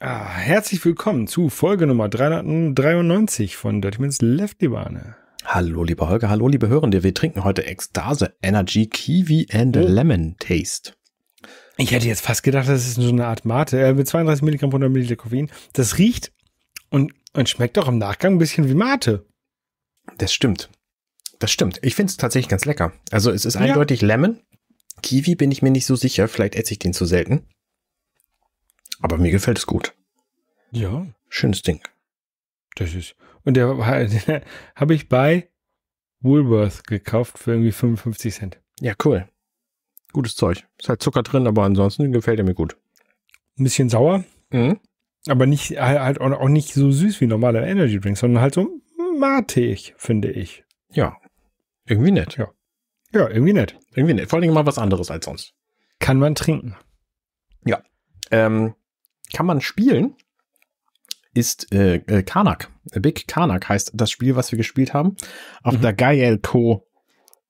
Ah, herzlich willkommen zu Folge Nummer 393 von Dirtymans Lefty Libane. Hallo, lieber Holger, hallo, liebe Hörende. Wir trinken heute Ekstase Energy Kiwi and oh. Lemon Taste. Ich hätte jetzt fast gedacht, das ist so eine Art Mate äh, mit 32 Milligramm 100 Milliliter Koffein. Das riecht und, und schmeckt auch im Nachgang ein bisschen wie Mate. Das stimmt. Das stimmt. Ich finde es tatsächlich ganz lecker. Also es ist ja. eindeutig Lemon. Kiwi bin ich mir nicht so sicher. Vielleicht esse ich den zu selten. Aber mir gefällt es gut. Ja. Schönes Ding. Das ist. Und der, der habe ich bei Woolworth gekauft für irgendwie 55 Cent. Ja, cool. Gutes Zeug. Ist halt Zucker drin, aber ansonsten gefällt er mir gut. Ein bisschen sauer. Mhm. Aber nicht, halt, halt auch nicht so süß wie normaler Energy Drink, sondern halt so matig, finde ich. Ja. Irgendwie nett. Ja. Ja, irgendwie nett. Irgendwie nett. Vor allem mal was anderes als sonst. Kann man trinken. Ja. Ähm, kann man spielen, ist äh, äh, Karnak. Big Karnak heißt das Spiel, was wir gespielt haben. Auf mhm. der Gaelco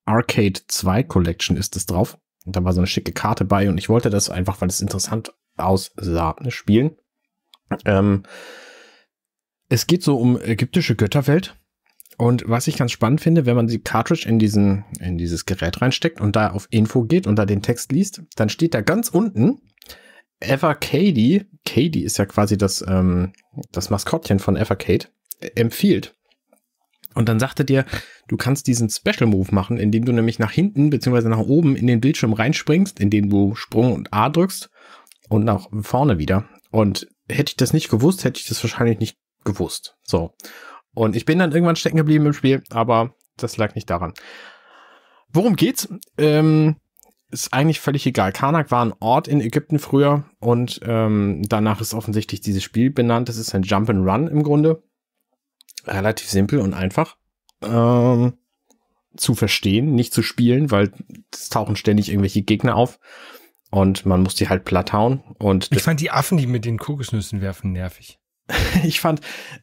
Arcade 2 Collection ist es drauf. Und da war so eine schicke Karte bei und ich wollte das einfach, weil es interessant aussah, ne, spielen. Ähm, es geht so um ägyptische Götterwelt. Und was ich ganz spannend finde, wenn man die Cartridge in, diesen, in dieses Gerät reinsteckt und da auf Info geht und da den Text liest, dann steht da ganz unten Ever Katie, Katie ist ja quasi das, ähm, das Maskottchen von Ever Kate, äh, empfiehlt. Und dann sagte dir, du kannst diesen Special Move machen, indem du nämlich nach hinten bzw. nach oben in den Bildschirm reinspringst, indem du Sprung und A drückst und nach vorne wieder. Und hätte ich das nicht gewusst, hätte ich das wahrscheinlich nicht gewusst. So. Und ich bin dann irgendwann stecken geblieben im Spiel, aber das lag nicht daran. Worum geht's? Ähm, ist eigentlich völlig egal. Karnak war ein Ort in Ägypten früher und ähm, danach ist offensichtlich dieses Spiel benannt. Das ist ein Jump and Run im Grunde. Relativ simpel und einfach ähm, zu verstehen, nicht zu spielen, weil es tauchen ständig irgendwelche Gegner auf und man muss die halt platt hauen. Und ich fand die Affen, die mit den Kokosnüssen werfen, nervig. ich fand,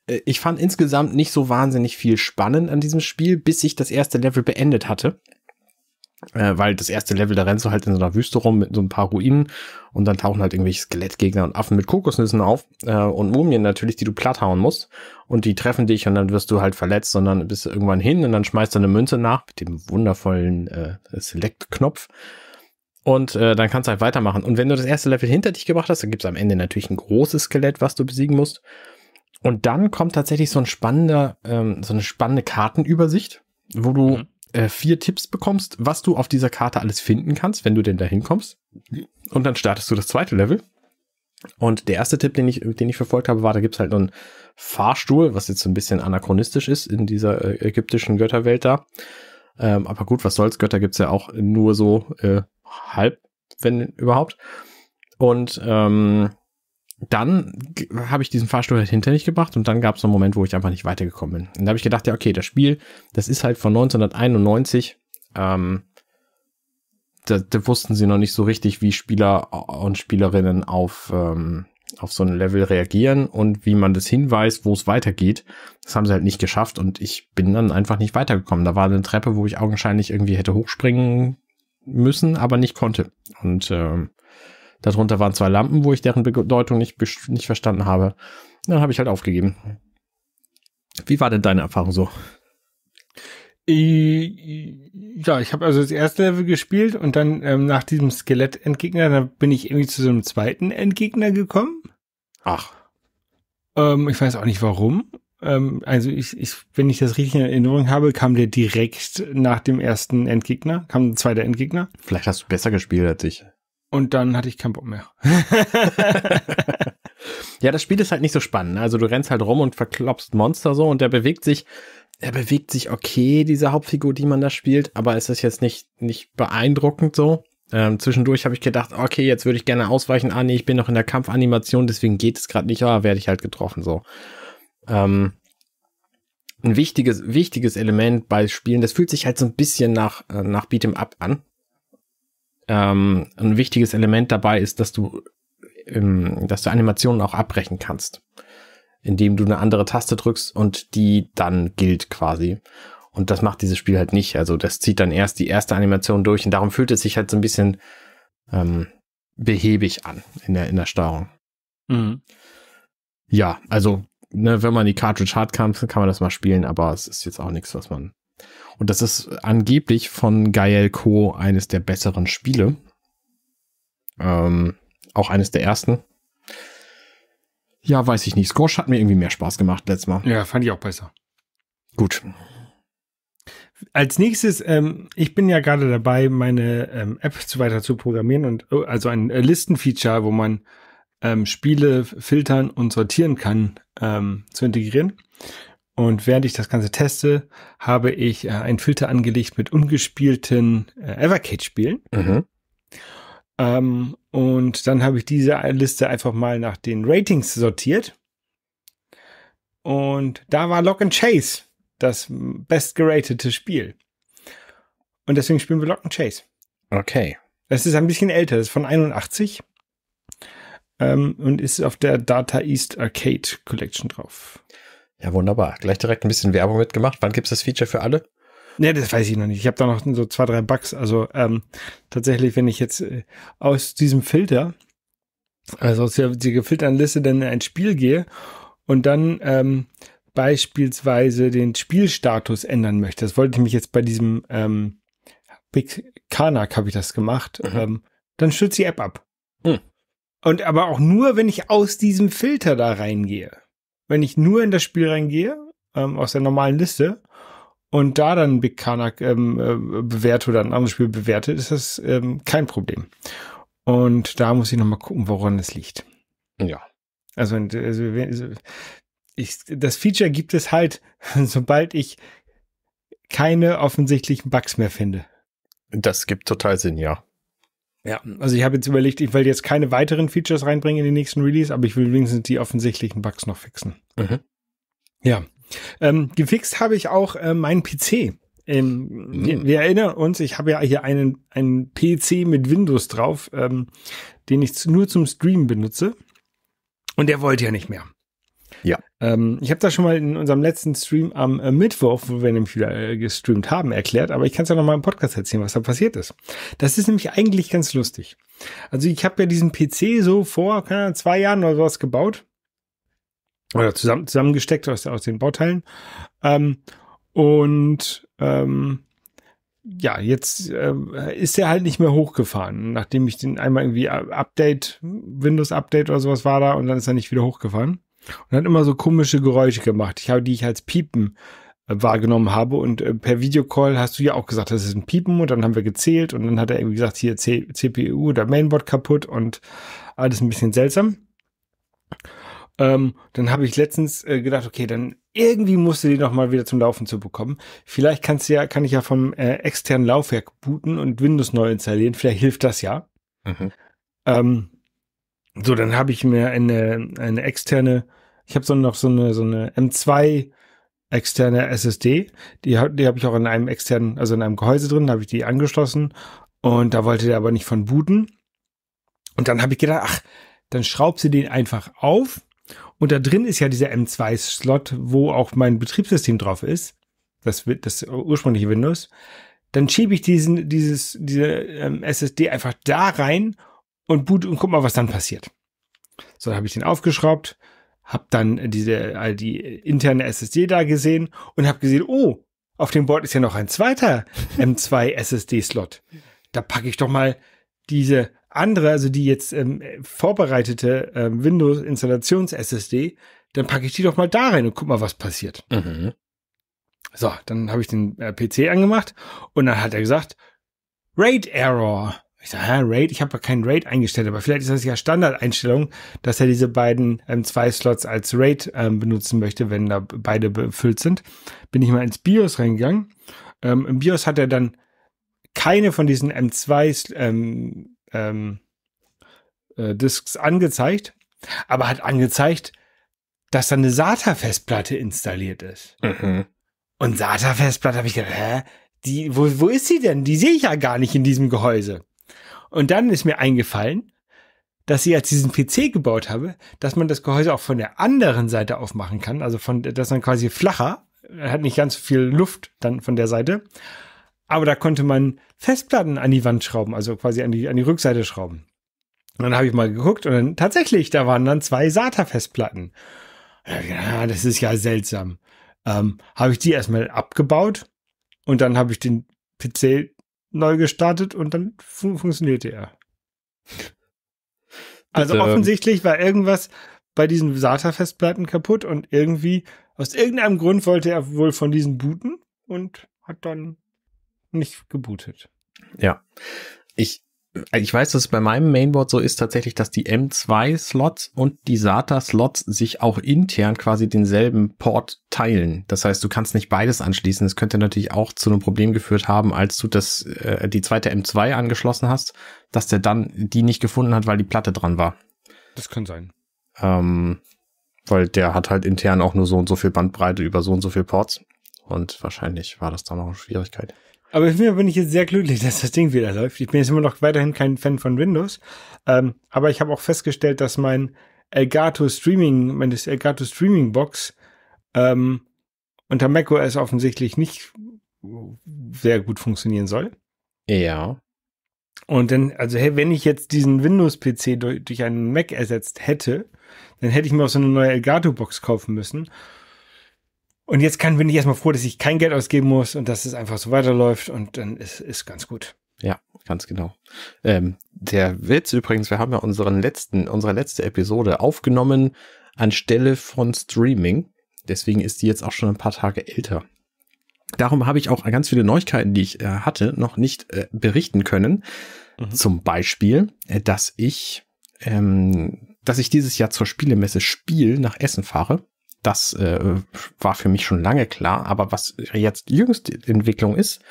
äh, ich fand insgesamt nicht so wahnsinnig viel spannend an diesem Spiel, bis ich das erste Level beendet hatte. Äh, weil das erste Level, da rennst du halt in so einer Wüste rum mit so ein paar Ruinen und dann tauchen halt irgendwelche Skelettgegner und Affen mit Kokosnüssen auf äh, und Mumien natürlich, die du platthauen musst. Und die treffen dich und dann wirst du halt verletzt und dann bist du irgendwann hin und dann schmeißt du eine Münze nach mit dem wundervollen äh, Select-Knopf. Und äh, dann kannst du halt weitermachen. Und wenn du das erste Level hinter dich gebracht hast, dann gibt es am Ende natürlich ein großes Skelett, was du besiegen musst. Und dann kommt tatsächlich so ein spannender, ähm, so eine spannende Kartenübersicht, wo du mhm äh, vier Tipps bekommst, was du auf dieser Karte alles finden kannst, wenn du denn da hinkommst. Und dann startest du das zweite Level. Und der erste Tipp, den ich, den ich verfolgt habe, war, da gibt es halt einen Fahrstuhl, was jetzt so ein bisschen anachronistisch ist in dieser äh, ägyptischen Götterwelt da. Ähm, aber gut, was soll's, Götter gibt es ja auch nur so äh, halb, wenn überhaupt. Und ähm, dann habe ich diesen Fahrstuhl halt hinter mich gebracht und dann gab es einen Moment, wo ich einfach nicht weitergekommen bin. Und da habe ich gedacht, ja, okay, das Spiel, das ist halt von 1991. Ähm, da, da wussten sie noch nicht so richtig, wie Spieler und Spielerinnen auf, ähm, auf so ein Level reagieren und wie man das hinweist, wo es weitergeht. Das haben sie halt nicht geschafft und ich bin dann einfach nicht weitergekommen. Da war eine Treppe, wo ich augenscheinlich irgendwie hätte hochspringen müssen, aber nicht konnte. Und ähm, Darunter waren zwei Lampen, wo ich deren Bedeutung nicht, nicht verstanden habe. Dann habe ich halt aufgegeben. Wie war denn deine Erfahrung so? Ja, ich habe also das erste Level gespielt und dann ähm, nach diesem Skelett-Endgegner, da bin ich irgendwie zu so einem zweiten Endgegner gekommen. Ach. Ähm, ich weiß auch nicht warum. Ähm, also ich, ich, wenn ich das richtig in Erinnerung habe, kam der direkt nach dem ersten Endgegner, kam ein zweiter Endgegner. Vielleicht hast du besser gespielt als ich. Und dann hatte ich keinen Bock mehr. ja, das Spiel ist halt nicht so spannend. Ne? Also du rennst halt rum und verklopst Monster so und der bewegt sich, er bewegt sich okay, diese Hauptfigur, die man da spielt, aber es ist jetzt nicht, nicht beeindruckend so. Ähm, zwischendurch habe ich gedacht, okay, jetzt würde ich gerne ausweichen. Ah, nee, ich bin noch in der Kampfanimation, deswegen geht es gerade nicht, aber werde ich halt getroffen so. Ähm, ein wichtiges, wichtiges Element bei Spielen, das fühlt sich halt so ein bisschen nach, äh, nach Beat'em Up an ähm, ein wichtiges Element dabei ist, dass du, ähm, dass du Animationen auch abbrechen kannst, indem du eine andere Taste drückst und die dann gilt quasi. Und das macht dieses Spiel halt nicht. Also das zieht dann erst die erste Animation durch und darum fühlt es sich halt so ein bisschen ähm, behäbig an in der, in der Steuerung. Mhm. Ja, also ne, wenn man die Cartridge hart kann, kann man das mal spielen, aber es ist jetzt auch nichts, was man und das ist angeblich von Gael Co. eines der besseren Spiele. Ähm, auch eines der ersten. Ja, weiß ich nicht. Scorch hat mir irgendwie mehr Spaß gemacht letztes Mal. Ja, fand ich auch besser. Gut. Als nächstes, ähm, ich bin ja gerade dabei, meine ähm, App zu weiter zu programmieren und oh, also ein äh, Listenfeature, wo man ähm, Spiele filtern und sortieren kann, ähm, zu integrieren. Und während ich das Ganze teste, habe ich äh, einen Filter angelegt mit ungespielten äh, Evercade-Spielen. Mhm. Ähm, und dann habe ich diese Liste einfach mal nach den Ratings sortiert. Und da war Lock and Chase das bestgeratete Spiel. Und deswegen spielen wir Lock and Chase. Okay. Das ist ein bisschen älter, das ist von 81 ähm, und ist auf der Data East Arcade Collection drauf. Ja, wunderbar. Gleich direkt ein bisschen Werbung mitgemacht. Wann gibt es das Feature für alle? Ne, das weiß ich noch nicht. Ich habe da noch so zwei, drei Bugs. Also ähm, tatsächlich, wenn ich jetzt äh, aus diesem Filter, also aus der, der gefilterten Liste, dann in ein Spiel gehe und dann ähm, beispielsweise den Spielstatus ändern möchte. Das wollte ich mich jetzt bei diesem ähm, Big Kanak habe ich das gemacht. Mhm. Ähm, dann stürzt die App ab. Mhm. Und aber auch nur, wenn ich aus diesem Filter da reingehe wenn ich nur in das Spiel reingehe, ähm, aus der normalen Liste, und da dann Big Karnak ähm, äh, bewerte oder ein anderes Spiel bewerte, ist das ähm, kein Problem. Und da muss ich nochmal gucken, woran es liegt. Ja. Also, also, also ich, das Feature gibt es halt, sobald ich keine offensichtlichen Bugs mehr finde. Das gibt total Sinn, ja. Ja, also ich habe jetzt überlegt, ich will jetzt keine weiteren Features reinbringen in den nächsten Release, aber ich will wenigstens die offensichtlichen Bugs noch fixen. Mhm. Ja. Ähm, gefixt habe ich auch äh, meinen PC. Ähm, mhm. wir, wir, erinnern uns, ich habe ja hier einen, einen PC mit Windows drauf, ähm, den ich nur zum Streamen benutze. Und der wollte ja nicht mehr. Ja. Ähm, ich habe das schon mal in unserem letzten Stream am äh, Mittwoch, wo wir nämlich wieder äh, gestreamt haben, erklärt, aber ich kann es ja nochmal im Podcast erzählen, was da passiert ist. Das ist nämlich eigentlich ganz lustig. Also ich habe ja diesen PC so vor keine, zwei Jahren oder sowas gebaut. Oder zusammen, zusammengesteckt aus, aus den Bauteilen. Ähm, und ähm, ja, jetzt äh, ist er halt nicht mehr hochgefahren, nachdem ich den einmal irgendwie äh, Update, Windows Update oder sowas war da und dann ist er nicht wieder hochgefahren. Und hat immer so komische Geräusche gemacht, ich habe, die ich als Piepen äh, wahrgenommen habe. Und äh, per Videocall hast du ja auch gesagt, das ist ein Piepen. Und dann haben wir gezählt. Und dann hat er irgendwie gesagt, hier C CPU oder Mainboard kaputt und alles ein bisschen seltsam. Ähm, dann habe ich letztens äh, gedacht, okay, dann irgendwie musst du die nochmal wieder zum Laufen zu bekommen. Vielleicht kannst du ja, kann ich ja vom äh, externen Laufwerk booten und Windows neu installieren. Vielleicht hilft das ja. Mhm. Ähm, so, dann habe ich mir eine, eine externe, ich habe so noch so eine, so eine M2 externe SSD. Die, die habe ich auch in einem externen, also in einem Gehäuse drin, habe ich die angeschlossen. Und da wollte der aber nicht von booten. Und dann habe ich gedacht, ach, dann schraubst sie den einfach auf. Und da drin ist ja dieser M2-Slot, wo auch mein Betriebssystem drauf ist. Das, wird das ursprüngliche Windows. Dann schiebe ich diesen, dieses, diese ähm, SSD einfach da rein und boot und guck mal, was dann passiert. So, habe ich den aufgeschraubt, habe dann diese, die interne SSD da gesehen und habe gesehen, oh, auf dem Board ist ja noch ein zweiter M2 SSD-Slot. Da packe ich doch mal diese andere, also die jetzt ähm, vorbereitete ähm, Windows-Installations-SSD, dann packe ich die doch mal da rein und guck mal, was passiert. Mhm. So, dann habe ich den äh, PC angemacht und dann hat er gesagt, Rate Error. Ich sage, ja, Raid, ich habe ja keinen Raid eingestellt, aber vielleicht ist das ja Standardeinstellung, dass er diese beiden ähm, zwei Slots als Raid ähm, benutzen möchte, wenn da beide befüllt sind. Bin ich mal ins BIOS reingegangen. Ähm, Im BIOS hat er dann keine von diesen M2 ähm, ähm, äh, Disks angezeigt, aber hat angezeigt, dass da eine SATA-Festplatte installiert ist. Mhm. Und SATA-Festplatte habe ich gedacht, hä? Die, wo, wo ist sie denn? Die sehe ich ja gar nicht in diesem Gehäuse. Und dann ist mir eingefallen, dass ich jetzt diesen PC gebaut habe, dass man das Gehäuse auch von der anderen Seite aufmachen kann, also von, dass dann quasi flacher, hat nicht ganz so viel Luft dann von der Seite. Aber da konnte man Festplatten an die Wand schrauben, also quasi an die, an die Rückseite schrauben. Und dann habe ich mal geguckt und dann tatsächlich, da waren dann zwei SATA-Festplatten. Ja, das ist ja seltsam. Ähm, habe ich die erstmal abgebaut und dann habe ich den PC neu gestartet und dann fun funktionierte er. Also Bitte. offensichtlich war irgendwas bei diesen SATA-Festplatten kaputt und irgendwie, aus irgendeinem Grund wollte er wohl von diesen booten und hat dann nicht gebootet. Ja. Ich äh, ich weiß, dass es bei meinem Mainboard so ist tatsächlich, dass die M2-Slots und die SATA-Slots sich auch intern quasi denselben Port teilen. Das heißt, du kannst nicht beides anschließen. Das könnte natürlich auch zu einem Problem geführt haben, als du das, äh, die zweite M2 angeschlossen hast, dass der dann die nicht gefunden hat, weil die Platte dran war. Das kann sein. Ähm, weil der hat halt intern auch nur so und so viel Bandbreite über so und so viel Ports. Und wahrscheinlich war das dann auch eine Schwierigkeit. Aber ich bin ich jetzt sehr glücklich, dass das Ding wieder läuft. Ich bin jetzt immer noch weiterhin kein Fan von Windows. Ähm, aber ich habe auch festgestellt, dass mein Elgato Streaming, meine Elgato Streaming Box ähm, unter macOS offensichtlich nicht sehr gut funktionieren soll. Ja. Und dann, also hey, wenn ich jetzt diesen Windows-PC durch, durch einen Mac ersetzt hätte, dann hätte ich mir auch so eine neue Elgato-Box kaufen müssen. Und jetzt kann, bin ich erstmal froh, dass ich kein Geld ausgeben muss und dass es einfach so weiterläuft und dann ist, ist ganz gut. Ja, ganz genau. Ähm, der Witz übrigens, wir haben ja unseren letzten, unsere letzte Episode aufgenommen anstelle von Streaming. Deswegen ist die jetzt auch schon ein paar Tage älter. Darum habe ich auch ganz viele Neuigkeiten, die ich äh, hatte, noch nicht äh, berichten können. Mhm. Zum Beispiel, äh, dass ich, ähm, dass ich dieses Jahr zur Spielemesse Spiel nach Essen fahre das äh, war für mich schon lange klar. Aber was jetzt jüngste Entwicklung ist,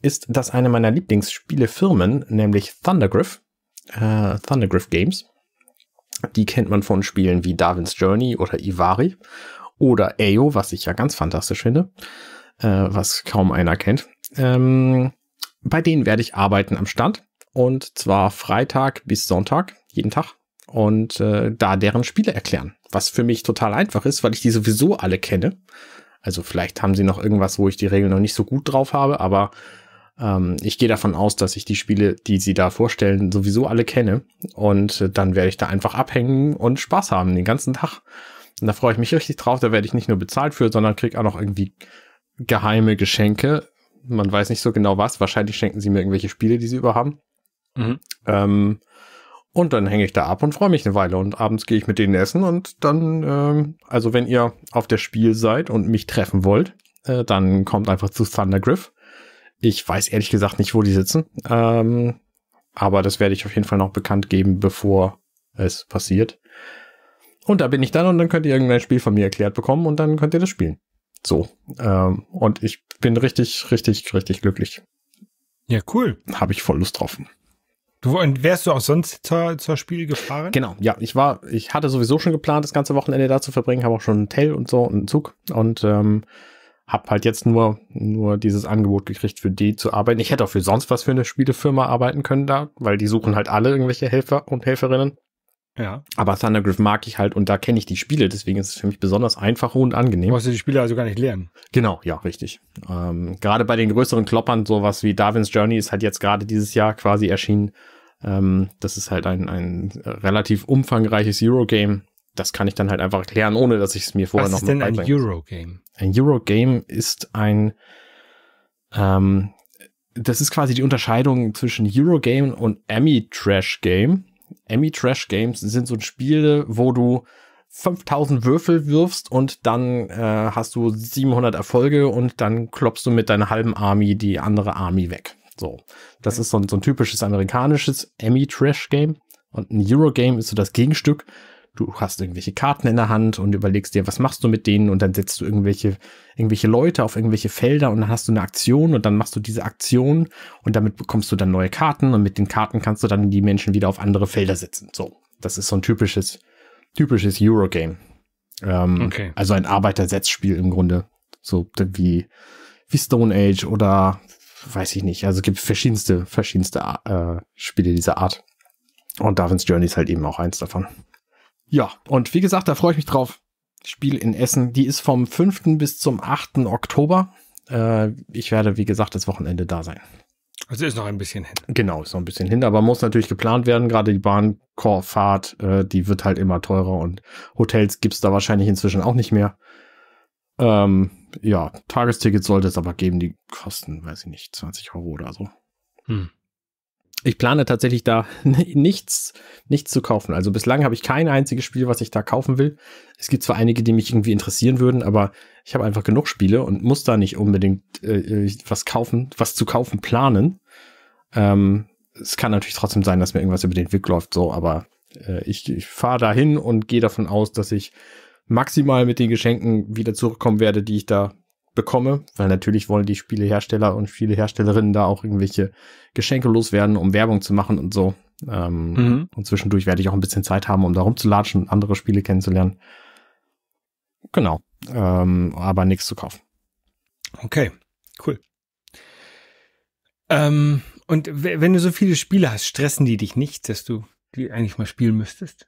ist, dass eine meiner Lieblingsspielefirmen, nämlich Thundergriff, äh, Thundergriff Games, die kennt man von Spielen wie Darwin's Journey oder Ivari oder Ayo, was ich ja ganz fantastisch finde, äh, was kaum einer kennt. Ähm, bei denen werde ich arbeiten am Stand und zwar Freitag bis Sonntag, jeden Tag und äh, da deren Spiele erklären. Was für mich total einfach ist, weil ich die sowieso alle kenne. Also vielleicht haben sie noch irgendwas, wo ich die Regeln noch nicht so gut drauf habe, aber ähm, ich gehe davon aus, dass ich die Spiele, die sie da vorstellen, sowieso alle kenne. Und äh, dann werde ich da einfach abhängen und Spaß haben den ganzen Tag. Und da freue ich mich richtig drauf. Da werde ich nicht nur bezahlt für, sondern kriege auch noch irgendwie geheime Geschenke. Man weiß nicht so genau was. Wahrscheinlich schenken sie mir irgendwelche Spiele, die sie überhaben. Mhm. Ähm, und dann hänge ich da ab und freue mich eine Weile. Und abends gehe ich mit denen essen und dann, ähm, also wenn ihr auf der Spiel seid und mich treffen wollt, äh, dann kommt einfach zu Thundergriff. Ich weiß ehrlich gesagt nicht, wo die sitzen. Ähm, aber das werde ich auf jeden Fall noch bekannt geben, bevor es passiert. Und da bin ich dann und dann könnt ihr irgendein Spiel von mir erklärt bekommen und dann könnt ihr das spielen. So. Ähm, und ich bin richtig, richtig, richtig glücklich. Ja, cool. Habe ich voll Lust drauf. Du wärst du auch sonst zur, zur Spiel gefahren? Genau, ja. Ich war, ich hatte sowieso schon geplant, das ganze Wochenende da zu verbringen, habe auch schon ein Hotel und so und einen Zug und ähm, habe halt jetzt nur, nur dieses Angebot gekriegt, für die zu arbeiten. Ich hätte auch für sonst was für eine Spielefirma arbeiten können da, weil die suchen halt alle irgendwelche Helfer und Helferinnen. Ja. Aber Thundergriff mag ich halt und da kenne ich die Spiele, deswegen ist es für mich besonders einfach und angenehm. Du musst du die Spiele also gar nicht lernen. Genau, ja, richtig. Ähm, gerade bei den größeren Kloppern, sowas wie Darwin's Journey ist halt jetzt gerade dieses Jahr quasi erschienen. Ähm, das ist halt ein, ein relativ umfangreiches Eurogame. Das kann ich dann halt einfach erklären, ohne dass ich es mir vorher Was noch mal Was ist denn ein Eurogame? Ein Eurogame ist ein, ähm, das ist quasi die Unterscheidung zwischen Eurogame und emmy trash game Emmy Trash Games sind so ein Spiel, wo du 5000 Würfel wirfst und dann äh, hast du 700 Erfolge und dann klopfst du mit deiner halben Army die andere Army weg. So, das okay. ist so ein, so ein typisches amerikanisches Emmy Trash Game und ein Euro Game ist so das Gegenstück du hast irgendwelche Karten in der Hand und überlegst dir, was machst du mit denen und dann setzt du irgendwelche, irgendwelche Leute auf irgendwelche Felder und dann hast du eine Aktion und dann machst du diese Aktion und damit bekommst du dann neue Karten und mit den Karten kannst du dann die Menschen wieder auf andere Felder setzen. So, das ist so ein typisches, typisches Eurogame. Ähm, okay. Also ein Arbeitersetzspiel im Grunde. So wie, wie Stone Age oder weiß ich nicht. Also gibt verschiedenste, verschiedenste äh, Spiele dieser Art. Und Darwin's Journey ist halt eben auch eins davon. Ja, und wie gesagt, da freue ich mich drauf. Spiel in Essen, die ist vom 5. bis zum 8. Oktober. Äh, ich werde, wie gesagt, das Wochenende da sein. Also ist noch ein bisschen hin. Genau, ist noch ein bisschen hin, aber muss natürlich geplant werden. Gerade die Bahnfahrt, äh, die wird halt immer teurer und Hotels gibt es da wahrscheinlich inzwischen auch nicht mehr. Ähm, ja, Tagestickets sollte es aber geben, die kosten, weiß ich nicht, 20 Euro oder so. Hm ich plane tatsächlich da nichts, nichts zu kaufen. Also bislang habe ich kein einziges Spiel, was ich da kaufen will. Es gibt zwar einige, die mich irgendwie interessieren würden, aber ich habe einfach genug Spiele und muss da nicht unbedingt äh, was kaufen, was zu kaufen planen. Ähm, es kann natürlich trotzdem sein, dass mir irgendwas über den Weg läuft, so, aber äh, ich, ich fahre dahin und gehe davon aus, dass ich maximal mit den Geschenken wieder zurückkommen werde, die ich da bekomme, weil natürlich wollen die Spielehersteller und Spieleherstellerinnen da auch irgendwelche Geschenke loswerden, um Werbung zu machen und so. Ähm, mhm. Und zwischendurch werde ich auch ein bisschen Zeit haben, um da rumzulatschen und andere Spiele kennenzulernen. Genau. Ähm, aber nichts zu kaufen. Okay, cool. Ähm, und wenn du so viele Spiele hast, stressen die dich nicht, dass du die eigentlich mal spielen müsstest?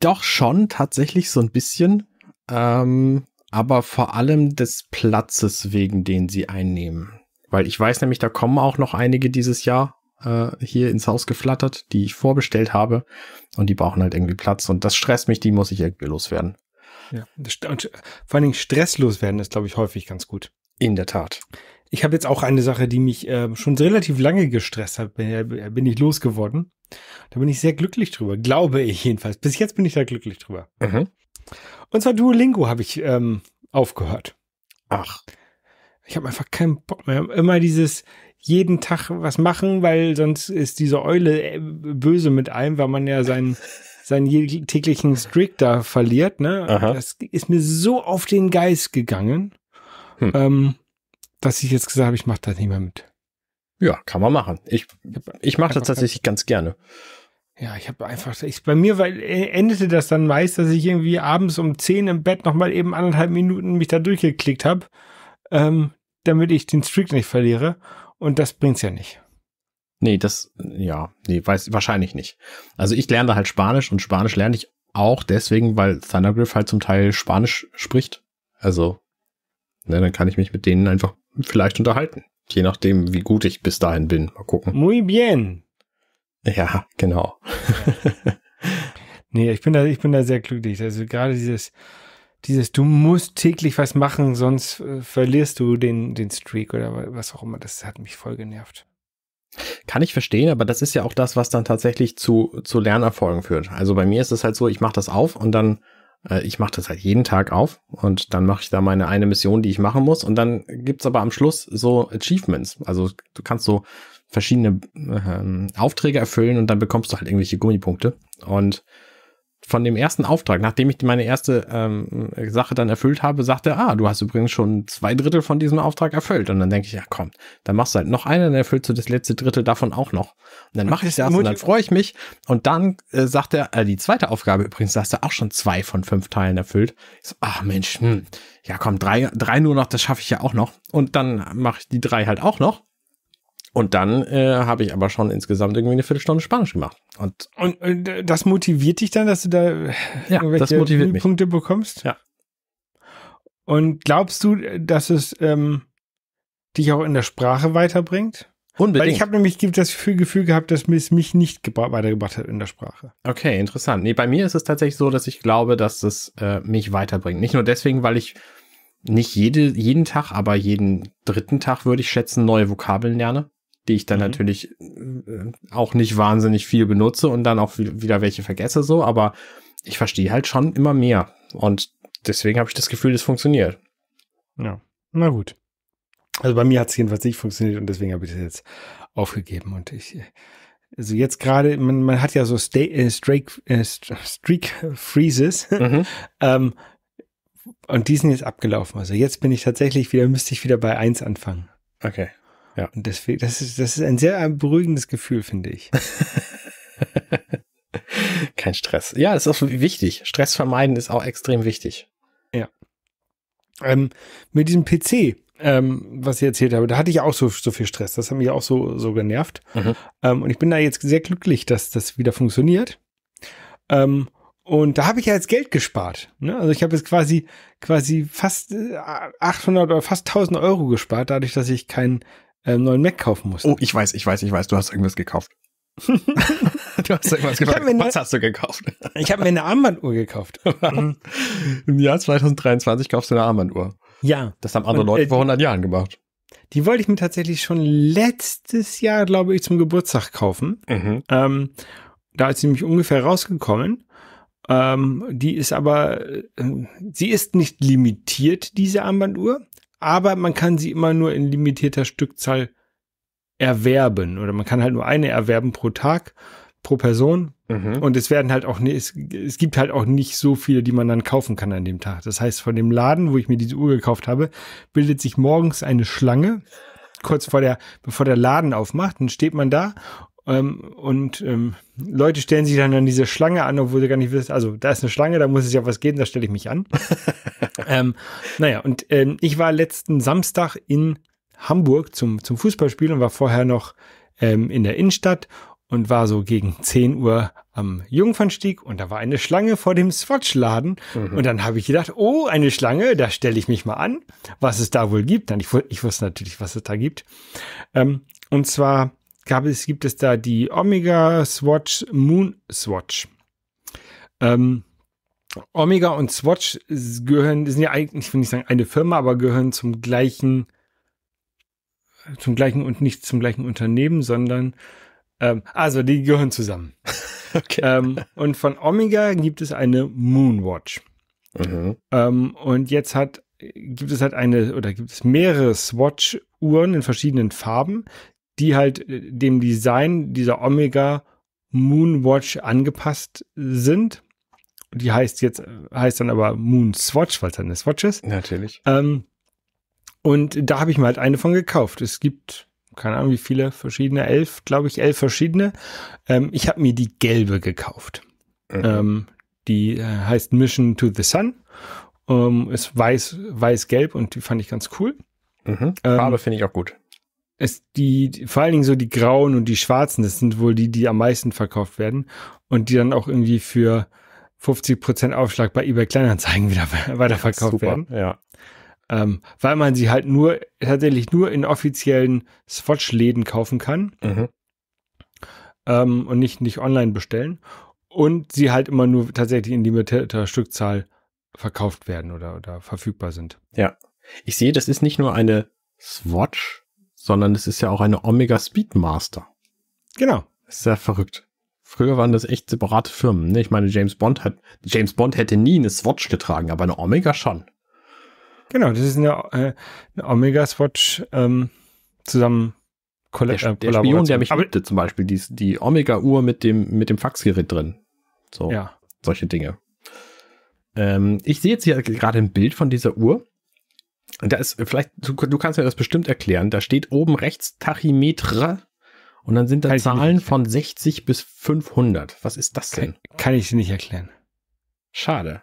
Doch schon, tatsächlich so ein bisschen. Ähm, aber vor allem des Platzes wegen, den sie einnehmen. Weil ich weiß nämlich, da kommen auch noch einige dieses Jahr äh, hier ins Haus geflattert, die ich vorbestellt habe. Und die brauchen halt irgendwie Platz. Und das stresst mich, die muss ich irgendwie loswerden. Ja, und vor allen Dingen stresslos werden ist, glaube ich, häufig ganz gut. In der Tat. Ich habe jetzt auch eine Sache, die mich äh, schon relativ lange gestresst hat, bin, äh, bin ich losgeworden. Da bin ich sehr glücklich drüber, glaube ich jedenfalls. Bis jetzt bin ich da glücklich drüber. Mhm. Und zwar Duolingo habe ich ähm, aufgehört. Ach. Ich habe einfach keinen Bock mehr. Immer dieses jeden Tag was machen, weil sonst ist diese Eule äh, böse mit einem, weil man ja seinen, seinen täglichen Streak da verliert. Ne? Das ist mir so auf den Geist gegangen, hm. ähm, dass ich jetzt gesagt habe, ich mache das nicht mehr mit. Ja, kann man machen. Ich, ich mache das tatsächlich ganz gerne. Ja, ich habe einfach, ich, bei mir war, äh, endete das dann meist, dass ich irgendwie abends um 10 im Bett nochmal eben anderthalb Minuten mich da durchgeklickt habe, ähm, damit ich den Streak nicht verliere. Und das bringt's ja nicht. Nee, das, ja, nee, weiß, wahrscheinlich nicht. Also ich lerne halt Spanisch und Spanisch lerne ich auch deswegen, weil Thundergriff halt zum Teil Spanisch spricht. Also, ne, dann kann ich mich mit denen einfach vielleicht unterhalten. Je nachdem, wie gut ich bis dahin bin. Mal gucken. Muy bien. Ja, genau. nee, ich bin da, ich bin da sehr glücklich. Also gerade dieses, dieses, du musst täglich was machen, sonst äh, verlierst du den, den Streak oder was auch immer. Das hat mich voll genervt. Kann ich verstehen, aber das ist ja auch das, was dann tatsächlich zu, zu Lernerfolgen führt. Also bei mir ist es halt so, ich mache das auf und dann, äh, ich mache das halt jeden Tag auf und dann mache ich da meine eine Mission, die ich machen muss und dann gibt's aber am Schluss so Achievements. Also du kannst so verschiedene ähm, Aufträge erfüllen und dann bekommst du halt irgendwelche Gummipunkte. Und von dem ersten Auftrag, nachdem ich meine erste ähm, Sache dann erfüllt habe, sagt er, ah, du hast übrigens schon zwei Drittel von diesem Auftrag erfüllt. Und dann denke ich, ja komm, dann machst du halt noch einen, dann erfüllst du das letzte Drittel davon auch noch. Und dann mache ich es erst und dann freue ich mich. Und dann äh, sagt er, äh, die zweite Aufgabe übrigens, da hast du auch schon zwei von fünf Teilen erfüllt. Ich so, ach Mensch, hm, ja komm, drei, drei nur noch, das schaffe ich ja auch noch. Und dann mache ich die drei halt auch noch. Und dann äh, habe ich aber schon insgesamt irgendwie eine Viertelstunde Spanisch gemacht. Und, und, und äh, das motiviert dich dann, dass du da äh, ja, irgendwelche Punkte bekommst? Ja. Und glaubst du, dass es ähm, dich auch in der Sprache weiterbringt? Unbedingt. Weil ich habe nämlich das Gefühl gehabt, dass es mich nicht weitergebracht hat in der Sprache. Okay, interessant. Nee, bei mir ist es tatsächlich so, dass ich glaube, dass es äh, mich weiterbringt. Nicht nur deswegen, weil ich nicht jede, jeden Tag, aber jeden dritten Tag, würde ich schätzen, neue Vokabeln lerne die ich dann mhm. natürlich äh, auch nicht wahnsinnig viel benutze und dann auch wieder welche vergesse so, aber ich verstehe halt schon immer mehr und deswegen habe ich das Gefühl, das funktioniert. Ja, na gut. Also bei mir hat es jedenfalls nicht funktioniert und deswegen habe ich das jetzt aufgegeben und ich äh, also jetzt gerade, man, man hat ja so Stay, äh, Streak, äh, Streak Freezes. Mhm. ähm, und die sind jetzt abgelaufen. Also jetzt bin ich tatsächlich wieder, müsste ich wieder bei 1 anfangen. Okay. Ja. Und deswegen, das ist, das ist ein sehr beruhigendes Gefühl, finde ich. Kein Stress. Ja, das ist auch wichtig. Stress vermeiden ist auch extrem wichtig. Ja. Ähm, mit diesem PC, ähm, was ich erzählt habe, da hatte ich auch so, so viel Stress. Das hat mich auch so, so genervt. Mhm. Ähm, und ich bin da jetzt sehr glücklich, dass das wieder funktioniert. Ähm, und da habe ich ja jetzt Geld gespart. Ne? Also ich habe jetzt quasi, quasi fast 800 äh, oder fast 1000 Euro gespart, dadurch, dass ich kein äh, neuen Mac kaufen musste. Oh, ich weiß, ich weiß, ich weiß, du hast irgendwas gekauft. du hast irgendwas gekauft. Was hast du gekauft? ich habe mir eine Armbanduhr gekauft. Im Jahr 2023 kaufst du eine Armbanduhr. Ja. Das haben andere Und, Leute äh, vor 100 Jahren gemacht. Die wollte ich mir tatsächlich schon letztes Jahr, glaube ich, zum Geburtstag kaufen. Mhm. Ähm, da ist sie nämlich ungefähr rausgekommen. Ähm, die ist aber, äh, sie ist nicht limitiert, diese Armbanduhr aber man kann sie immer nur in limitierter Stückzahl erwerben oder man kann halt nur eine erwerben pro Tag, pro Person. Mhm. Und es werden halt auch, es, es gibt halt auch nicht so viele, die man dann kaufen kann an dem Tag. Das heißt, von dem Laden, wo ich mir diese Uhr gekauft habe, bildet sich morgens eine Schlange kurz vor der, bevor der Laden aufmacht, dann steht man da ähm, und ähm, Leute stellen sich dann an diese Schlange an, obwohl sie gar nicht wissen, also da ist eine Schlange, da muss es ja was geben, da stelle ich mich an. ähm, naja, und ähm, ich war letzten Samstag in Hamburg zum, zum Fußballspiel und war vorher noch ähm, in der Innenstadt und war so gegen 10 Uhr am Jungfernstieg und da war eine Schlange vor dem Swatch-Laden. Mhm. Und dann habe ich gedacht, oh, eine Schlange, da stelle ich mich mal an, was es da wohl gibt. Dann ich, ich wusste natürlich, was es da gibt. Ähm, und zwar gab es, gibt es da die Omega Swatch, Moon Swatch. Ähm, Omega und Swatch gehören, sind ja eigentlich, ich will nicht sagen eine Firma, aber gehören zum gleichen, zum gleichen und nicht zum gleichen Unternehmen, sondern, ähm, also die gehören zusammen. Okay. Ähm, und von Omega gibt es eine Moonwatch. Mhm. Ähm, und jetzt hat, gibt es halt eine oder gibt es mehrere Swatch-Uhren in verschiedenen Farben, die halt äh, dem Design dieser Omega Moonwatch angepasst sind. Die heißt jetzt, äh, heißt dann aber Moon Swatch, weil es eine Swatch ist. Natürlich. Ähm, und da habe ich mir halt eine von gekauft. Es gibt, keine Ahnung, wie viele verschiedene, elf, glaube ich, elf verschiedene. Ähm, ich habe mir die gelbe gekauft. Mhm. Ähm, die äh, heißt Mission to the Sun. Ähm, ist weiß, weiß-gelb und die fand ich ganz cool. Mhm. Ähm, Farbe finde ich auch gut es die, vor allen Dingen so die grauen und die schwarzen, das sind wohl die, die am meisten verkauft werden und die dann auch irgendwie für 50% Aufschlag bei eBay Kleinanzeigen wieder weiterverkauft Super, werden. Ja. Ähm, weil man sie halt nur, tatsächlich nur in offiziellen Swatch-Läden kaufen kann mhm. ähm, und nicht, nicht online bestellen. Und sie halt immer nur tatsächlich in limitierter Stückzahl verkauft werden oder, oder verfügbar sind. Ja. Ich sehe, das ist nicht nur eine Swatch, sondern es ist ja auch eine Omega Speedmaster. Genau. ist sehr verrückt. Früher waren das echt separate Firmen. Ne? Ich meine, James Bond hat James Bond hätte nie eine Swatch getragen, aber eine Omega schon. Genau, das ist eine, äh, eine Omega Swatch ähm, zusammen Kolle der, äh, der Spion, der mich liebte, zum Beispiel die, die Omega Uhr mit dem mit dem Faxgerät drin. So, ja. solche Dinge. Ähm, ich sehe jetzt hier gerade ein Bild von dieser Uhr da ist vielleicht, du, du, kannst mir das bestimmt erklären, da steht oben rechts Tachymetre und dann sind da kann Zahlen von 60 bis 500. Was ist das denn? Kann, kann ich dir nicht erklären. Schade.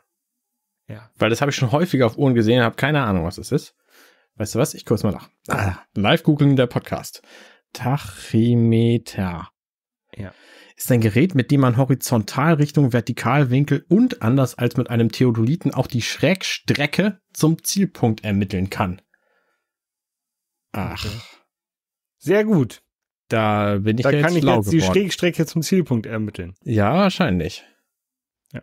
Ja. Weil das habe ich schon häufiger auf Uhren gesehen, habe keine Ahnung, was es ist. Weißt du was? Ich kurz mal nach. Ah, live googeln der Podcast. Tachymeter. Ja ist ein Gerät, mit dem man horizontal Richtung Vertikalwinkel und anders als mit einem Theodoliten auch die Schrägstrecke zum Zielpunkt ermitteln kann. Ach. Sehr gut. Da bin ich da ja kann ich jetzt die Schrägstrecke zum Zielpunkt ermitteln. Ja, wahrscheinlich. Ja.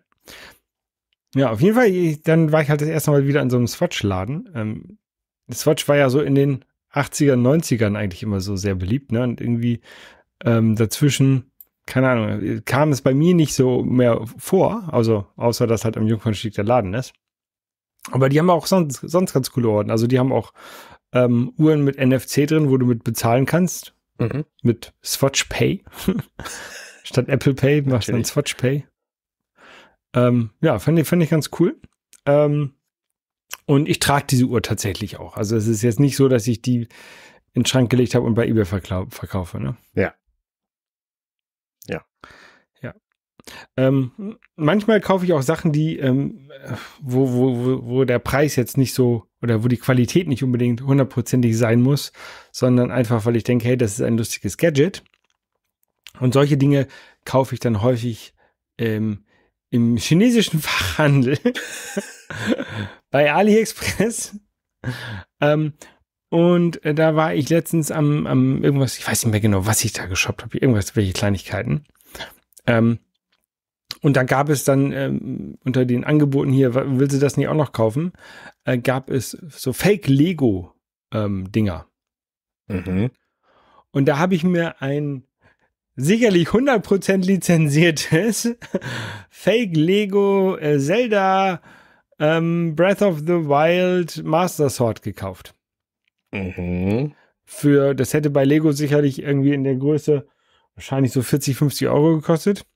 ja, auf jeden Fall, dann war ich halt das erste Mal wieder in so einem Swatch-Laden. Ähm, Swatch war ja so in den 80ern, 90ern eigentlich immer so sehr beliebt, ne? Und irgendwie ähm, dazwischen keine Ahnung, kam es bei mir nicht so mehr vor, also außer dass halt am Jungfernstieg der Laden ist. Aber die haben auch sonst, sonst ganz coole Orden. Also die haben auch ähm, Uhren mit NFC drin, wo du mit bezahlen kannst. Mhm. Mit Swatch Pay. Statt Apple Pay machst du dann Swatch Pay. Ähm, ja, fand ich, fand ich ganz cool. Ähm, und ich trage diese Uhr tatsächlich auch. Also es ist jetzt nicht so, dass ich die in den Schrank gelegt habe und bei eBay verkaufe. Ne? Ja. Ähm, manchmal kaufe ich auch Sachen, die, ähm, wo, wo, wo der Preis jetzt nicht so oder wo die Qualität nicht unbedingt hundertprozentig sein muss, sondern einfach, weil ich denke, hey, das ist ein lustiges Gadget. Und solche Dinge kaufe ich dann häufig ähm, im chinesischen Fachhandel bei AliExpress. Ähm, und äh, da war ich letztens am, am irgendwas, ich weiß nicht mehr genau, was ich da geshoppt habe, irgendwas, welche Kleinigkeiten. Ähm, und da gab es dann ähm, unter den Angeboten hier, will sie das nicht auch noch kaufen? Äh, gab es so Fake-Lego-Dinger. Ähm, mhm. Und da habe ich mir ein sicherlich 100% lizenziertes Fake-Lego äh, Zelda ähm, Breath of the Wild Master Sword gekauft. Mhm. Für, das hätte bei Lego sicherlich irgendwie in der Größe wahrscheinlich so 40, 50 Euro gekostet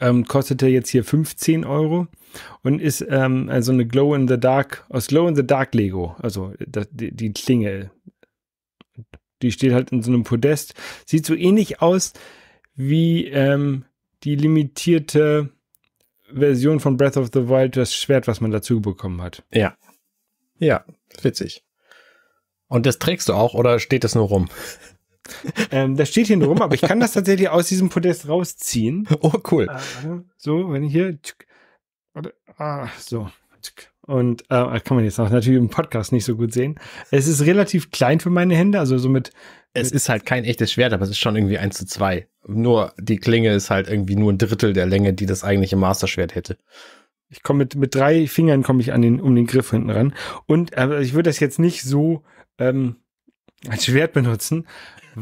ähm, kostete jetzt hier 15 Euro und ist ähm, also eine Glow in the Dark, aus Glow in the Dark Lego, also das, die, die Klinge. Die steht halt in so einem Podest. Sieht so ähnlich aus wie ähm, die limitierte Version von Breath of the Wild, das Schwert, was man dazu bekommen hat. Ja. Ja, witzig. Und das trägst du auch oder steht das nur rum? ähm, das steht hier rum, aber ich kann das tatsächlich aus diesem Podest rausziehen. Oh, cool. Äh, so, wenn ich hier. Warte, ah, so. Und äh, ah, kann man jetzt auch natürlich im Podcast nicht so gut sehen. Es ist relativ klein für meine Hände, also so mit. Es ist halt kein echtes Schwert, aber es ist schon irgendwie 1 zu 2. Nur die Klinge ist halt irgendwie nur ein Drittel der Länge, die das eigentliche Masterschwert hätte. Ich komme mit, mit drei Fingern komme ich an den, um den Griff hinten ran. Und aber äh, ich würde das jetzt nicht so ähm, als Schwert benutzen,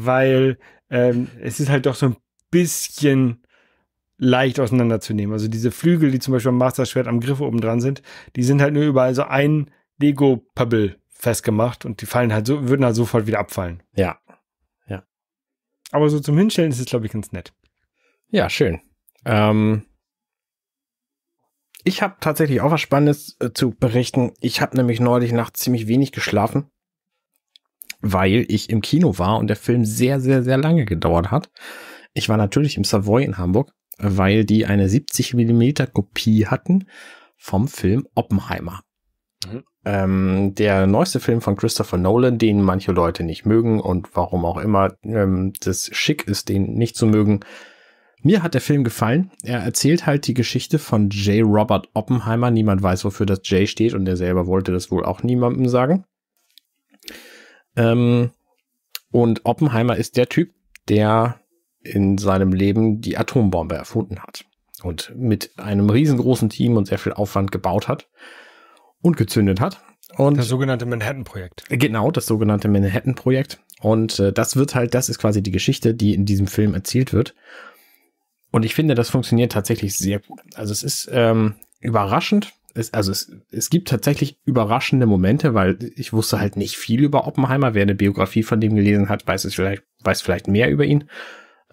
weil ähm, es ist halt doch so ein bisschen leicht auseinanderzunehmen. Also diese Flügel, die zum Beispiel am Master Schwert am Griff oben dran sind, die sind halt nur überall so ein Lego-Pubble festgemacht und die fallen halt so, würden halt sofort wieder abfallen. Ja. Ja. Aber so zum Hinstellen ist es, glaube ich, ganz nett. Ja, schön. Ähm, ich habe tatsächlich auch was Spannendes äh, zu berichten. Ich habe nämlich neulich nachts ziemlich wenig geschlafen weil ich im Kino war und der Film sehr, sehr, sehr lange gedauert hat. Ich war natürlich im Savoy in Hamburg, weil die eine 70 Millimeter Kopie hatten vom Film Oppenheimer. Mhm. Ähm, der neueste Film von Christopher Nolan, den manche Leute nicht mögen und warum auch immer ähm, das schick ist, den nicht zu mögen. Mir hat der Film gefallen. Er erzählt halt die Geschichte von J. Robert Oppenheimer. Niemand weiß, wofür das J steht und er selber wollte das wohl auch niemandem sagen. Ähm, und Oppenheimer ist der Typ, der in seinem Leben die Atombombe erfunden hat und mit einem riesengroßen Team und sehr viel Aufwand gebaut hat und gezündet hat. Und das sogenannte Manhattan-Projekt. Genau, das sogenannte Manhattan-Projekt. Und äh, das wird halt, das ist quasi die Geschichte, die in diesem Film erzählt wird. Und ich finde, das funktioniert tatsächlich sehr gut. Also es ist ähm, überraschend, es, also es, es gibt tatsächlich überraschende Momente, weil ich wusste halt nicht viel über Oppenheimer. Wer eine Biografie von dem gelesen hat, weiß es vielleicht, weiß vielleicht mehr über ihn.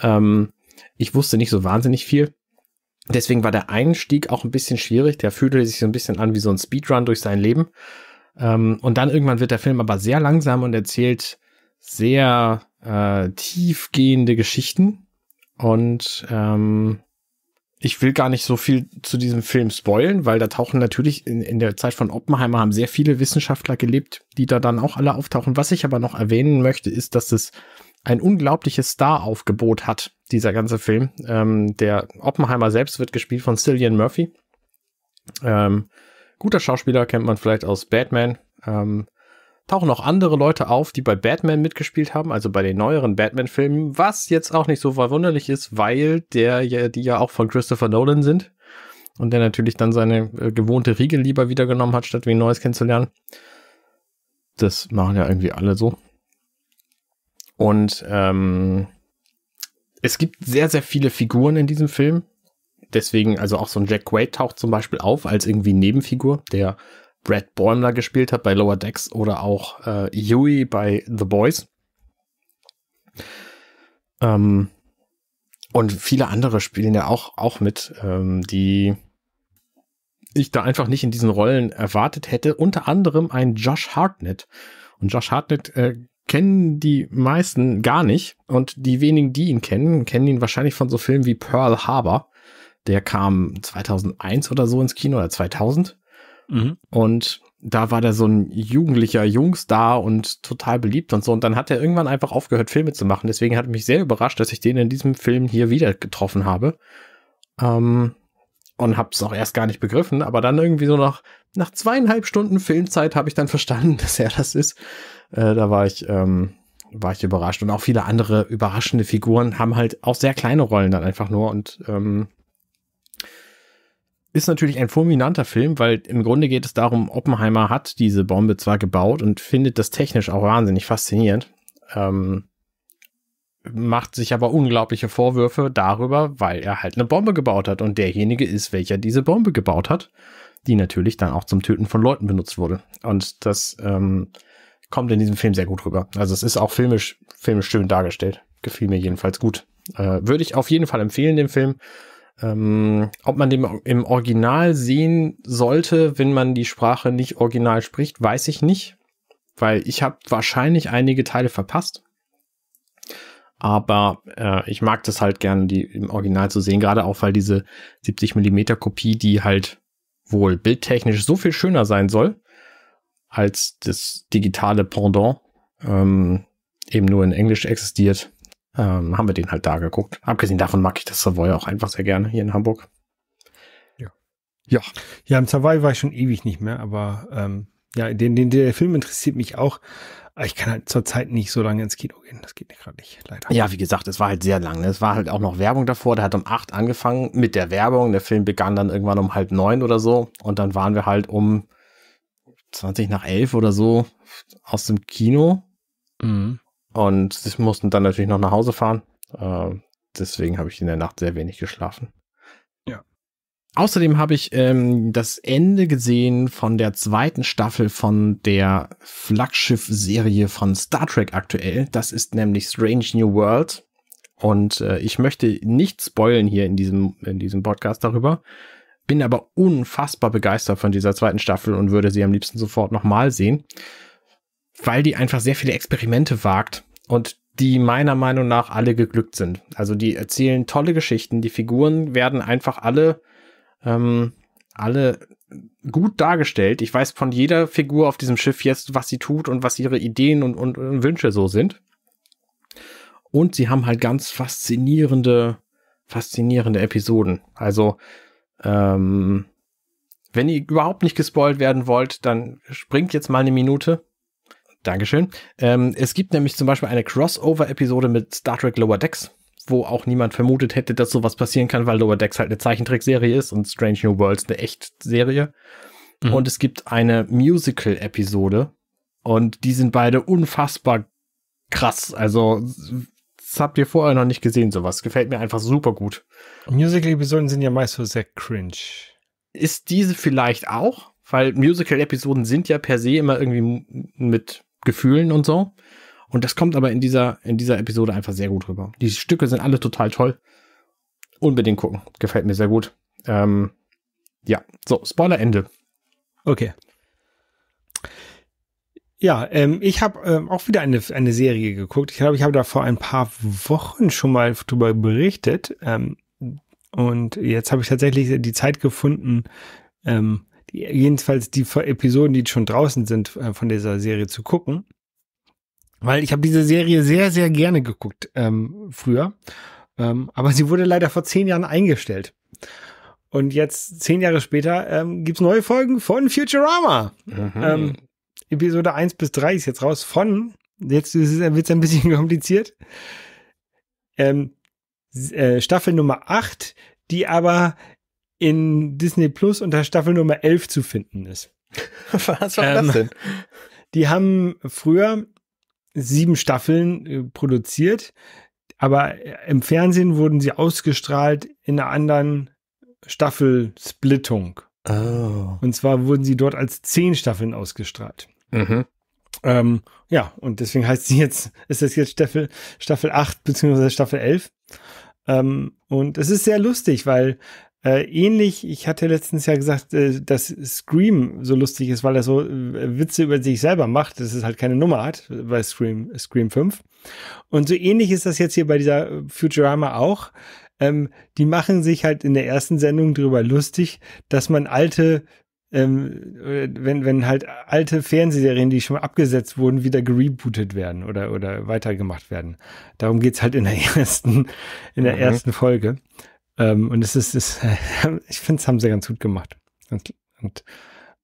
Ähm, ich wusste nicht so wahnsinnig viel. Deswegen war der Einstieg auch ein bisschen schwierig. Der fühlte sich so ein bisschen an wie so ein Speedrun durch sein Leben. Ähm, und dann irgendwann wird der Film aber sehr langsam und erzählt sehr äh, tiefgehende Geschichten. Und ähm, ich will gar nicht so viel zu diesem Film spoilen, weil da tauchen natürlich in, in, der Zeit von Oppenheimer haben sehr viele Wissenschaftler gelebt, die da dann auch alle auftauchen. Was ich aber noch erwähnen möchte, ist, dass es ein unglaubliches Star-Aufgebot hat, dieser ganze Film. Ähm, der Oppenheimer selbst wird gespielt von Cillian Murphy. Ähm, guter Schauspieler kennt man vielleicht aus Batman. Ähm, tauchen auch andere Leute auf, die bei Batman mitgespielt haben, also bei den neueren Batman-Filmen, was jetzt auch nicht so verwunderlich ist, weil der ja, die ja auch von Christopher Nolan sind und der natürlich dann seine äh, gewohnte Riegel lieber wiedergenommen hat, statt wie ein Neues kennenzulernen. Das machen ja irgendwie alle so. Und ähm, es gibt sehr, sehr viele Figuren in diesem Film. Deswegen, also auch so ein Jack Quaid taucht zum Beispiel auf als irgendwie Nebenfigur, der Brad Bäumler gespielt hat bei Lower Decks oder auch äh, Yui bei The Boys. Ähm, und viele andere spielen ja auch, auch mit, ähm, die ich da einfach nicht in diesen Rollen erwartet hätte. Unter anderem ein Josh Hartnett. Und Josh Hartnett äh, kennen die meisten gar nicht. Und die wenigen, die ihn kennen, kennen ihn wahrscheinlich von so Filmen wie Pearl Harbor. Der kam 2001 oder so ins Kino oder 2000. Mhm. Und da war da so ein jugendlicher Jungs da und total beliebt und so. Und dann hat er irgendwann einfach aufgehört, Filme zu machen. Deswegen hat mich sehr überrascht, dass ich den in diesem Film hier wieder getroffen habe. Ähm, und hab's auch erst gar nicht begriffen, aber dann irgendwie so nach, nach zweieinhalb Stunden Filmzeit habe ich dann verstanden, dass er das ist. Äh, da war ich, ähm, war ich überrascht. Und auch viele andere überraschende Figuren haben halt auch sehr kleine Rollen dann einfach nur und ähm, ist natürlich ein fulminanter Film, weil im Grunde geht es darum, Oppenheimer hat diese Bombe zwar gebaut und findet das technisch auch wahnsinnig faszinierend, ähm, macht sich aber unglaubliche Vorwürfe darüber, weil er halt eine Bombe gebaut hat und derjenige ist, welcher diese Bombe gebaut hat, die natürlich dann auch zum Töten von Leuten benutzt wurde. Und das ähm, kommt in diesem Film sehr gut rüber. Also es ist auch filmisch, filmisch schön dargestellt. Gefiel mir jedenfalls gut. Äh, würde ich auf jeden Fall empfehlen, den Film ähm, ob man den im Original sehen sollte, wenn man die Sprache nicht original spricht, weiß ich nicht, weil ich habe wahrscheinlich einige Teile verpasst. Aber äh, ich mag das halt gerne, die im Original zu sehen, gerade auch weil diese 70 Millimeter Kopie, die halt wohl bildtechnisch so viel schöner sein soll als das digitale Pendant, ähm, eben nur in Englisch existiert ähm, haben wir den halt da geguckt. Abgesehen davon mag ich das Savoy auch einfach sehr gerne hier in Hamburg. Ja. Ja, ja im Savoy war ich schon ewig nicht mehr, aber ähm, ja, den, den, der Film interessiert mich auch. Ich kann halt zurzeit nicht so lange ins Kino gehen. Das geht gerade nicht, leider. Ja, wie gesagt, es war halt sehr lang. Ne? Es war halt auch noch Werbung davor. Der hat um acht angefangen mit der Werbung. Der Film begann dann irgendwann um halb neun oder so. Und dann waren wir halt um 20 nach elf oder so aus dem Kino. Mhm. Und sie mussten dann natürlich noch nach Hause fahren. Äh, deswegen habe ich in der Nacht sehr wenig geschlafen. Ja. Außerdem habe ich ähm, das Ende gesehen von der zweiten Staffel von der Flaggschiff-Serie von Star Trek aktuell. Das ist nämlich Strange New World. Und äh, ich möchte nicht spoilen hier in diesem, in diesem Podcast darüber. Bin aber unfassbar begeistert von dieser zweiten Staffel und würde sie am liebsten sofort nochmal sehen weil die einfach sehr viele Experimente wagt und die meiner Meinung nach alle geglückt sind. Also die erzählen tolle Geschichten, die Figuren werden einfach alle, ähm, alle gut dargestellt. Ich weiß von jeder Figur auf diesem Schiff jetzt, was sie tut und was ihre Ideen und, und, und Wünsche so sind. Und sie haben halt ganz faszinierende, faszinierende Episoden. Also, ähm, wenn ihr überhaupt nicht gespoilt werden wollt, dann springt jetzt mal eine Minute Dankeschön. Ähm, es gibt nämlich zum Beispiel eine Crossover-Episode mit Star Trek Lower Decks, wo auch niemand vermutet hätte, dass sowas passieren kann, weil Lower Decks halt eine Zeichentrickserie ist und Strange New Worlds eine Echtserie. Mhm. Und es gibt eine Musical-Episode und die sind beide unfassbar krass. Also das habt ihr vorher noch nicht gesehen, sowas. Gefällt mir einfach super gut. Musical-Episoden sind ja meist so sehr cringe. Ist diese vielleicht auch? Weil Musical-Episoden sind ja per se immer irgendwie mit Gefühlen und so. Und das kommt aber in dieser, in dieser Episode einfach sehr gut rüber. Die Stücke sind alle total toll. Unbedingt gucken. Gefällt mir sehr gut. Ähm, ja, so, Spoiler Ende. Okay. Ja, ähm, ich habe ähm, auch wieder eine, eine Serie geguckt. Ich glaube, ich habe da vor ein paar Wochen schon mal drüber berichtet. Ähm, und jetzt habe ich tatsächlich die Zeit gefunden, ähm, jedenfalls die Episoden, die schon draußen sind äh, von dieser Serie zu gucken. Weil ich habe diese Serie sehr, sehr gerne geguckt ähm, früher. Ähm, aber sie wurde leider vor zehn Jahren eingestellt. Und jetzt, zehn Jahre später, ähm, gibt neue Folgen von Futurama. Mhm. Ähm, Episode eins bis drei ist jetzt raus von, jetzt wird es ein bisschen kompliziert, ähm, äh, Staffel Nummer acht die aber in Disney Plus unter Staffel Nummer 11 zu finden ist. Was war ähm, das denn? Die haben früher sieben Staffeln äh, produziert, aber äh, im Fernsehen wurden sie ausgestrahlt in einer anderen Staffelsplittung. Oh. Und zwar wurden sie dort als zehn Staffeln ausgestrahlt. Mhm. Ähm, ja, und deswegen heißt sie jetzt, ist das jetzt Staffel, Staffel 8 bzw. Staffel 11. Ähm, und es ist sehr lustig, weil äh, ähnlich, ich hatte letztens ja gesagt, äh, dass Scream so lustig ist, weil er so äh, Witze über sich selber macht, dass es halt keine Nummer hat bei Scream, Scream 5. Und so ähnlich ist das jetzt hier bei dieser äh, Futurama auch. Ähm, die machen sich halt in der ersten Sendung drüber lustig, dass man alte ähm, äh, wenn, wenn halt alte Fernsehserien, die schon abgesetzt wurden, wieder gerebootet werden oder, oder weitergemacht werden. Darum geht's halt in der ersten, in der mhm. ersten Folge. Ähm, und es ist, es, ich finde, es haben sie ganz gut gemacht. Und, und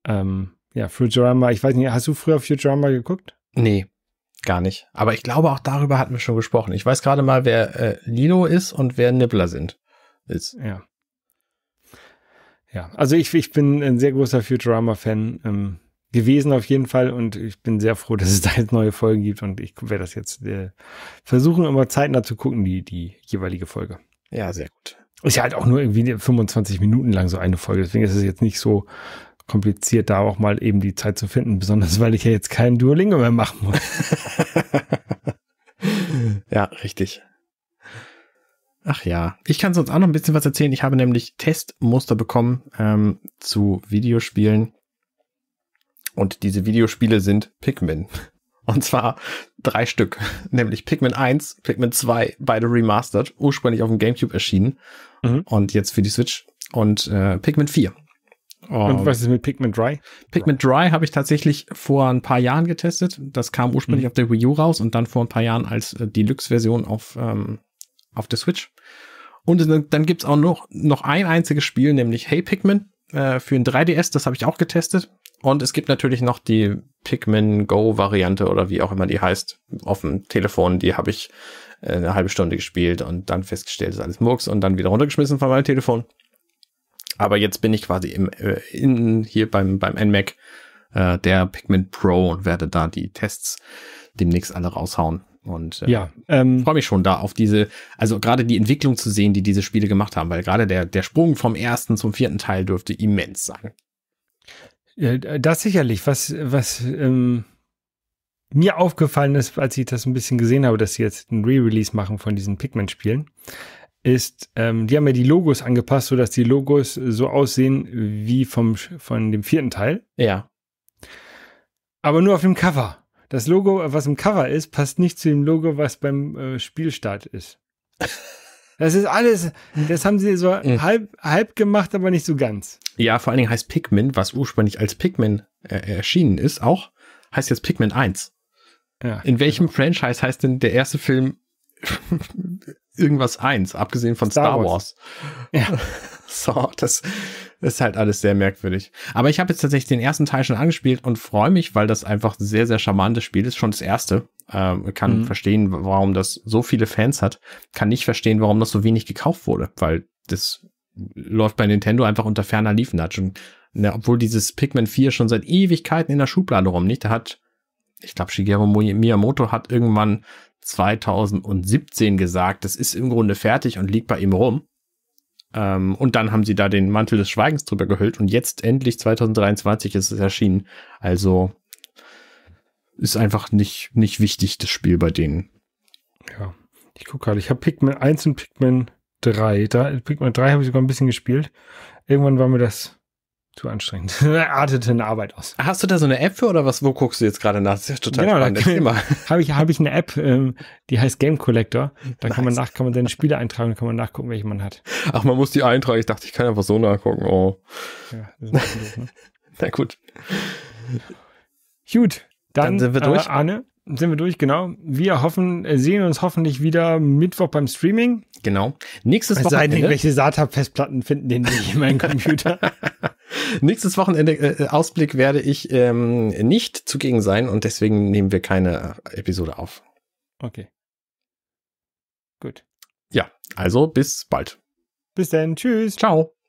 ähm, ja, Futurama, ich weiß nicht, hast du früher Futurama geguckt? Nee, gar nicht. Aber ich glaube, auch darüber hatten wir schon gesprochen. Ich weiß gerade mal, wer äh, Lilo ist und wer Nibbler sind. Ist. Ja. Ja, also ich, ich bin ein sehr großer Futurama-Fan ähm, gewesen auf jeden Fall und ich bin sehr froh, dass es da jetzt neue Folgen gibt und ich werde das jetzt äh, versuchen, immer zeitnah zu gucken, die, die jeweilige Folge. Ja, sehr gut. Ist ja halt auch nur irgendwie 25 Minuten lang so eine Folge. Deswegen ist es jetzt nicht so kompliziert, da auch mal eben die Zeit zu finden. Besonders, weil ich ja jetzt keinen Duolingo mehr machen muss. ja, richtig. Ach ja, ich kann sonst auch noch ein bisschen was erzählen. Ich habe nämlich Testmuster bekommen ähm, zu Videospielen. Und diese Videospiele sind Pikmin. Und zwar drei Stück, nämlich Pikmin 1, Pikmin 2, beide remastered, ursprünglich auf dem GameCube erschienen Mhm. Und jetzt für die Switch. Und äh, Pikmin 4. Und was ist mit Pikmin Dry? Pikmin Dry habe ich tatsächlich vor ein paar Jahren getestet. Das kam ursprünglich mhm. auf der Wii U raus und dann vor ein paar Jahren als äh, Deluxe-Version auf, ähm, auf der Switch. Und äh, dann gibt's auch noch, noch ein einziges Spiel, nämlich Hey Pikmin äh, für ein 3DS. Das habe ich auch getestet. Und es gibt natürlich noch die Pikmin Go Variante oder wie auch immer die heißt auf dem Telefon. Die habe ich eine halbe Stunde gespielt und dann festgestellt, ist alles Murks und dann wieder runtergeschmissen von meinem Telefon. Aber jetzt bin ich quasi im, äh, in, hier beim, beim NMAC äh, der Pigment Pro und werde da die Tests demnächst alle raushauen. Und äh, ja, ähm, freue mich schon da auf diese, also gerade die Entwicklung zu sehen, die diese Spiele gemacht haben, weil gerade der, der Sprung vom ersten zum vierten Teil dürfte immens sein. Das sicherlich, was, was ähm, mir aufgefallen ist, als ich das ein bisschen gesehen habe, dass sie jetzt einen Re-Release machen von diesen Pigment-Spielen, ist, ähm, die haben ja die Logos angepasst, sodass die Logos so aussehen wie vom, von dem vierten Teil. Ja. Aber nur auf dem Cover. Das Logo, was im Cover ist, passt nicht zu dem Logo, was beim äh, Spielstart ist. Das ist alles, das haben sie so mhm. halb, halb gemacht, aber nicht so ganz. Ja, vor allen Dingen heißt Pikmin, was ursprünglich als Pikmin äh, erschienen ist, auch, heißt jetzt Pikmin 1. Ja, in welchem genau. Franchise heißt denn der erste Film irgendwas eins, abgesehen von Star, Star Wars. Wars. Ja. So, das ist halt alles sehr merkwürdig. Aber ich habe jetzt tatsächlich den ersten Teil schon angespielt und freue mich, weil das einfach ein sehr, sehr charmantes Spiel ist. Schon das erste. Ähm, kann mhm. verstehen, warum das so viele Fans hat. Kann nicht verstehen, warum das so wenig gekauft wurde, weil das läuft bei Nintendo einfach unter ferner Liefen. Hat schon, na, ne, obwohl dieses Pikmin 4 schon seit Ewigkeiten in der Schublade rum, nicht? Da hat ich glaube, Shigeru Miyamoto hat irgendwann 2017 gesagt, das ist im Grunde fertig und liegt bei ihm rum. Ähm, und dann haben sie da den Mantel des Schweigens drüber gehüllt und jetzt endlich 2023 ist es erschienen. Also ist einfach nicht, nicht wichtig, das Spiel bei denen. Ja, ich gucke gerade, ich habe Pikmin 1 und Pikmin 3. Da, Pikmin 3 habe ich sogar ein bisschen gespielt. Irgendwann war mir das zu anstrengend. Artete in Arbeit aus. Hast du da so eine App für oder was? Wo guckst du jetzt gerade nach? Das ist ja total genau, spannend. Genau, habe ich, hab ich eine App, ähm, die heißt Game Collector. Da nice. kann man nach, kann man seine Spiele eintragen, da kann man nachgucken, welche man hat. Ach, man muss die eintragen. Ich dachte, ich kann einfach so nachgucken. Oh. Ja, das ist ne? Na gut. Gut, dann, dann sind wir äh, durch. Äh, Arne, sind wir durch, genau. Wir hoffen, äh, sehen uns hoffentlich wieder Mittwoch beim Streaming. Genau. Nächstes Wochenende. Welche SATA-Festplatten finden den nicht in meinem Computer? Nächstes Wochenende äh, äh, Ausblick werde ich ähm, nicht zugegen sein und deswegen nehmen wir keine äh, Episode auf. Okay. Gut. Ja, also bis bald. Bis dann. Tschüss. Ciao.